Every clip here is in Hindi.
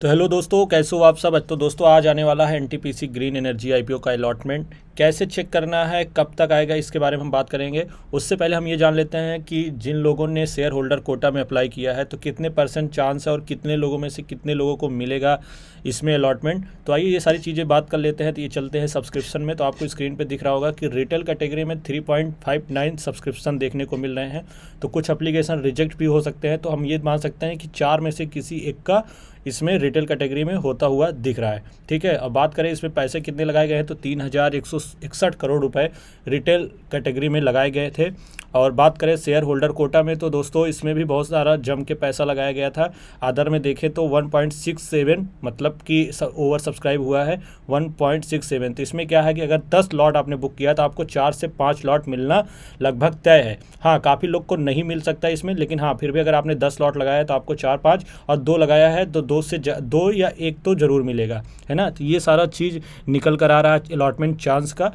तो हेलो दोस्तों कैसे हो आप सब तो दोस्तों आज आने वाला है एनटीपीसी ग्रीन एनर्जी आईपीओ का अलॉटमेंट कैसे चेक करना है कब तक आएगा इसके बारे में हम बात करेंगे उससे पहले हम ये जान लेते हैं कि जिन लोगों ने शेयर होल्डर कोटा में अप्लाई किया है तो कितने परसेंट चांस है और कितने लोगों में से कितने लोगों को मिलेगा इसमें अलॉटमेंट तो आइए ये सारी चीज़ें बात कर लेते हैं तो ये चलते हैं सब्सक्रिप्शन में तो आपको स्क्रीन पर दिख रहा होगा कि रिटेल कैटेगरी में थ्री सब्सक्रिप्शन देखने को मिल रहे हैं तो कुछ अप्लीकेशन रिजेक्ट भी हो सकते हैं तो हम ये मान सकते हैं कि चार में से किसी एक का इसमें रिटेल कैटेगरी में होता हुआ दिख रहा है ठीक है अब बात करें इसमें पैसे कितने लगाए गए हैं तो तीन हज़ार एक सौ इकसठ करोड़ रुपए रिटेल कैटेगरी में लगाए गए थे और बात करें शेयर होल्डर कोटा में तो दोस्तों इसमें भी बहुत सारा जम के पैसा लगाया गया था आधार में देखें तो 1.67 मतलब कि ओवर सब्सक्राइब हुआ है 1.67 तो इसमें क्या है कि अगर 10 लॉट आपने बुक किया तो आपको चार से पाँच लॉट मिलना लगभग तय है हाँ काफ़ी लोग को नहीं मिल सकता इसमें लेकिन हाँ फिर भी अगर आपने दस लॉट लगाया तो आपको चार पाँच और दो लगाया है तो दो से दो या एक तो ज़रूर मिलेगा है ना तो ये सारा चीज़ निकल कर आ रहा है अलॉटमेंट चांस इसका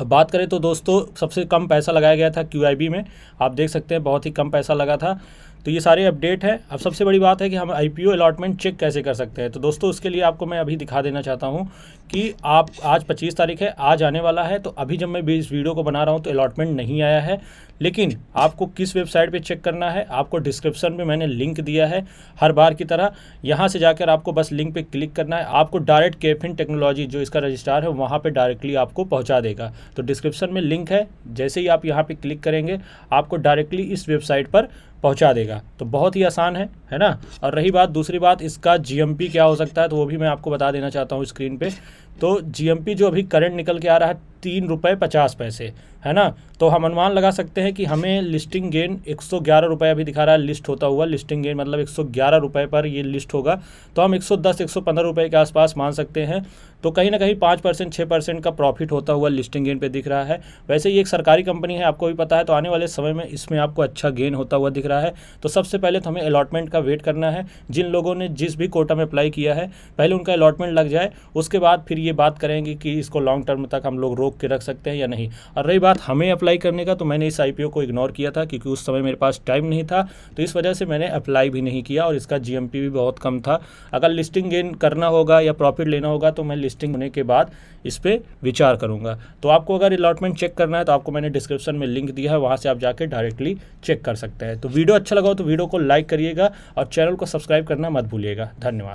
अब बात करें तो दोस्तों सबसे कम पैसा लगाया गया था क्यू में आप देख सकते हैं बहुत ही कम पैसा लगा था तो ये सारे अपडेट है अब सबसे बड़ी बात है कि हम आई पी अलॉटमेंट चेक कैसे कर सकते हैं तो दोस्तों उसके लिए आपको मैं अभी दिखा देना चाहता हूँ कि आप आज 25 तारीख है आज आने वाला है तो अभी जब मैं इस वीडियो को बना रहा हूँ तो अलॉटमेंट नहीं आया है लेकिन आपको किस वेबसाइट पे चेक करना है आपको डिस्क्रिप्शन में मैंने लिंक दिया है हर बार की तरह यहाँ से जाकर आपको बस लिंक पे क्लिक करना है आपको डायरेक्ट केफिन टेक्नोलॉजी जो इसका रजिस्ट्रार है वहाँ पे डायरेक्टली आपको पहुँचा देगा तो डिस्क्रिप्शन में लिंक है जैसे ही आप यहाँ पर क्लिक करेंगे आपको डायरेक्टली इस वेबसाइट पर पहुंचा देगा तो बहुत ही आसान है है ना और रही बात दूसरी बात इसका जी क्या हो सकता है तो वो भी मैं आपको बता देना चाहता हूँ स्क्रीन पे तो जी जो अभी करंट निकल के आ रहा है तीन रुपये पचास पैसे है ना तो हम अनुमान लगा सकते हैं कि हमें लिस्टिंग गेन एक सौ ग्यारह रुपये अभी दिखा रहा है लिस्ट होता हुआ लिस्टिंग गेन मतलब एक सौ ग्यारह रुपये पर ये लिस्ट होगा तो हम एक सौ दस एक सौ पंद्रह रुपये के आसपास मान सकते हैं तो कहीं ना कहीं पाँच परसेंट छः परसेंट का प्रॉफिट होता हुआ लिस्टिंग गेन पर दिख रहा है वैसे ये एक सरकारी कंपनी है आपको भी पता है तो आने वाले समय में इसमें आपको अच्छा गेन होता हुआ दिख रहा है तो सबसे पहले तो हमें अलॉटमेंट का वेट करना है जिन लोगों ने जिस भी कोटा में अप्लाई किया है पहले उनका अलॉटमेंट लग जाए उसके बाद फिर ये बात करेंगे कि इसको लॉन्ग टर्म तक हम लोग रोक के रख सकते हैं या नहीं और रही बात हमें अप्लाई करने का तो मैंने इस आई को इग्नोर किया था क्योंकि उस समय मेरे पास टाइम नहीं था तो इस वजह से मैंने अप्लाई भी नहीं किया और इसका जी भी बहुत कम था अगर लिस्टिंग गेन करना होगा या प्रॉफिट लेना होगा तो मैं लिस्टिंग होने के बाद इस पर विचार करूँगा तो आपको अगर अलॉटमेंट चेक करना है तो आपको मैंने डिस्क्रिप्शन में लिंक दिया है वहाँ से आप जाकर डायरेक्टली चेक कर सकते हैं तो वीडियो अच्छा लगा हो तो वीडियो को लाइक करिएगा और चैनल को सब्सक्राइब करना मत भूलिएगा धन्यवाद